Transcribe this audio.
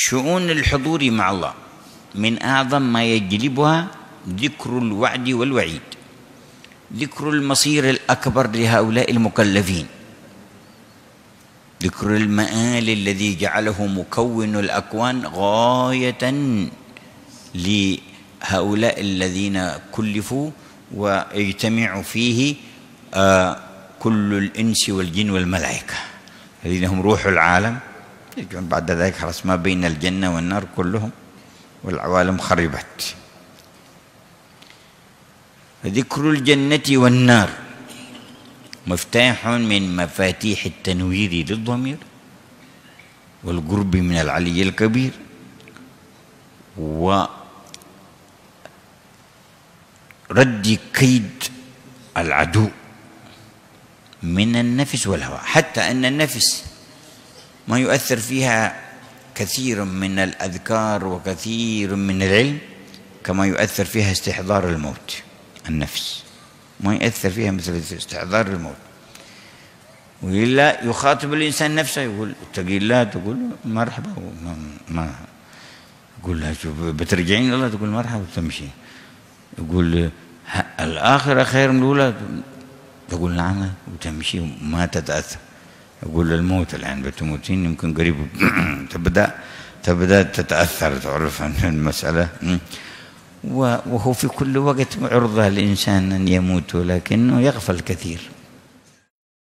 شؤون الحضور مع الله من اعظم ما يجلبها ذكر الوعد والوعيد ذكر المصير الاكبر لهؤلاء المكلفين ذكر المآل الذي جعله مكون الأكوان غاية لهؤلاء الذين كلفوا ويجتمع فيه آه، كل الإنس والجن والملائكة الذين هم روح العالم يجون بعد ذلك خلاص ما بين الجنة والنار كلهم والعوالم خربت ذكر الجنة والنار مفتاح من مفاتيح التنوير للضمير والقرب من العلي الكبير ورد كيد العدو من النفس والهوى حتى أن النفس ما يؤثر فيها كثير من الأذكار وكثير من العلم كما يؤثر فيها استحضار الموت النفس ما يؤثر فيها مثل استحضار الموت وإلا يخاطب الإنسان نفسه يقول اتقي الله تقول مرحبا ما, ما يقول لها شوف بترجعين الله تقول مرحبا وتمشي يقول الآخرة خير من الأولى تقول نعم وتمشي وما تتأثر أقول الموت الآن بتموتين يمكن قريب تبدأ تبدأ تتأثر تعرف عن المسألة وهو في كل وقت عرضة للإنسان أن يموت ولكنه يغفل كثير